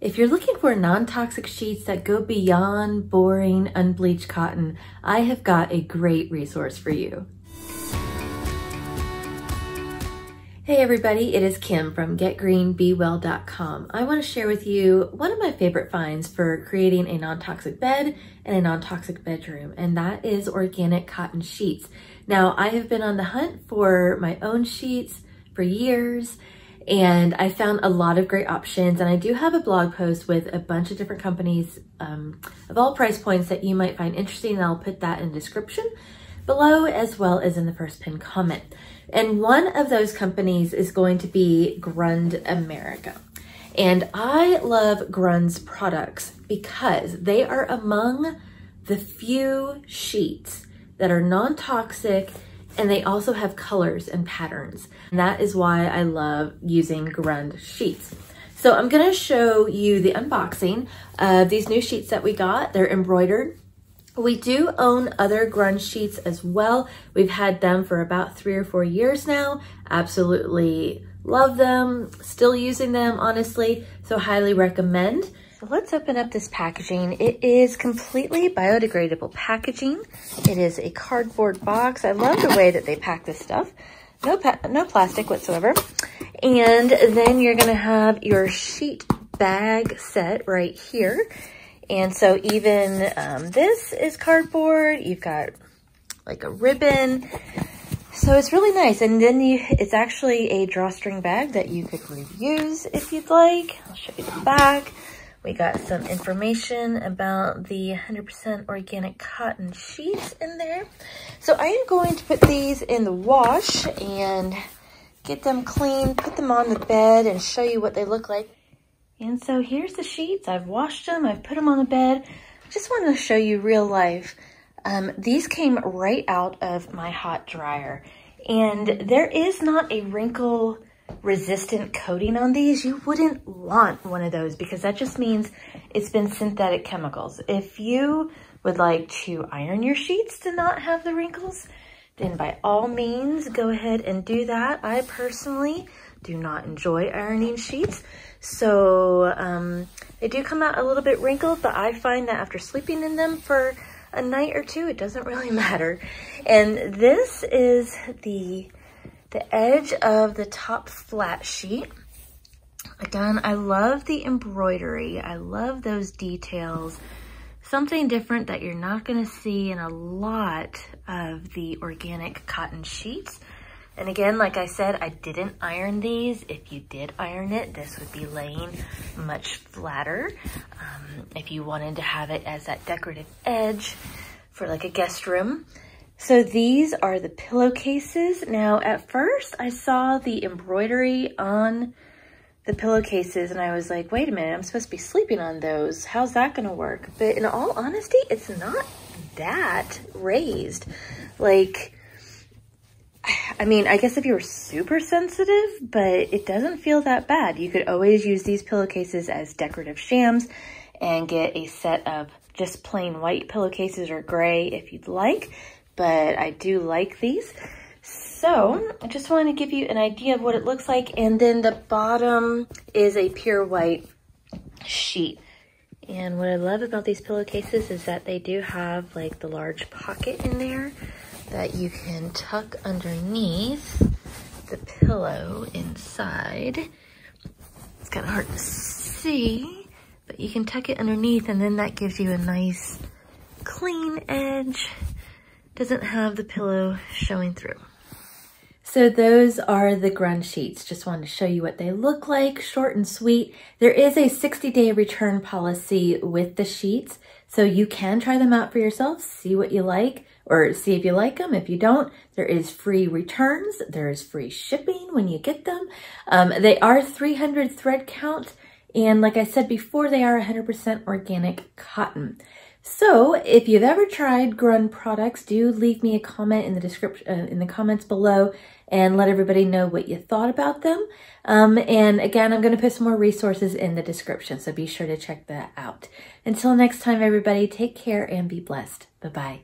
If you're looking for non-toxic sheets that go beyond boring unbleached cotton, I have got a great resource for you. Hey everybody, it is Kim from getgreenbewell.com. I want to share with you one of my favorite finds for creating a non-toxic bed and a non-toxic bedroom, and that is organic cotton sheets. Now, I have been on the hunt for my own sheets for years, and I found a lot of great options. And I do have a blog post with a bunch of different companies um, of all price points that you might find interesting. And I'll put that in the description below as well as in the first pin comment. And one of those companies is going to be Grund America. And I love Grund's products because they are among the few sheets that are non-toxic and they also have colors and patterns. And that is why I love using Grund sheets. So I'm gonna show you the unboxing of these new sheets that we got. They're embroidered. We do own other grunge sheets as well. We've had them for about three or four years now. Absolutely love them, still using them, honestly. So highly recommend. So let's open up this packaging. It is completely biodegradable packaging. It is a cardboard box. I love the way that they pack this stuff. No, no plastic whatsoever. And then you're gonna have your sheet bag set right here. And so even um, this is cardboard. You've got like a ribbon. So it's really nice. And then you, it's actually a drawstring bag that you could reuse if you'd like. I'll show you the back. We got some information about the 100% organic cotton sheets in there. So I am going to put these in the wash and get them clean, put them on the bed and show you what they look like. And so here's the sheets. I've washed them. I've put them on the bed. Just wanted to show you real life. Um, these came right out of my hot dryer and there is not a wrinkle resistant coating on these, you wouldn't want one of those because that just means it's been synthetic chemicals. If you would like to iron your sheets to not have the wrinkles, then by all means, go ahead and do that. I personally do not enjoy ironing sheets. So um, they do come out a little bit wrinkled, but I find that after sleeping in them for a night or two, it doesn't really matter. And this is the the edge of the top flat sheet. Again, I love the embroidery. I love those details. Something different that you're not gonna see in a lot of the organic cotton sheets. And again, like I said, I didn't iron these. If you did iron it, this would be laying much flatter. Um, if you wanted to have it as that decorative edge for like a guest room, so these are the pillowcases. Now at first I saw the embroidery on the pillowcases and I was like, wait a minute, I'm supposed to be sleeping on those. How's that gonna work? But in all honesty, it's not that raised. Like, I mean, I guess if you were super sensitive, but it doesn't feel that bad. You could always use these pillowcases as decorative shams and get a set of just plain white pillowcases or gray if you'd like but I do like these. So I just wanted to give you an idea of what it looks like. And then the bottom is a pure white sheet. And what I love about these pillowcases is that they do have like the large pocket in there that you can tuck underneath the pillow inside. It's kind of hard to see, but you can tuck it underneath and then that gives you a nice clean edge doesn't have the pillow showing through. So those are the grunge sheets. Just wanted to show you what they look like, short and sweet. There is a 60 day return policy with the sheets. So you can try them out for yourself, see what you like, or see if you like them. If you don't, there is free returns. There is free shipping when you get them. Um, they are 300 thread count. And like I said before, they are 100% organic cotton. So if you've ever tried Grun products, do leave me a comment in the description, uh, in the comments below and let everybody know what you thought about them. Um, and again, I'm going to put some more resources in the description, so be sure to check that out. Until next time, everybody, take care and be blessed. Bye-bye.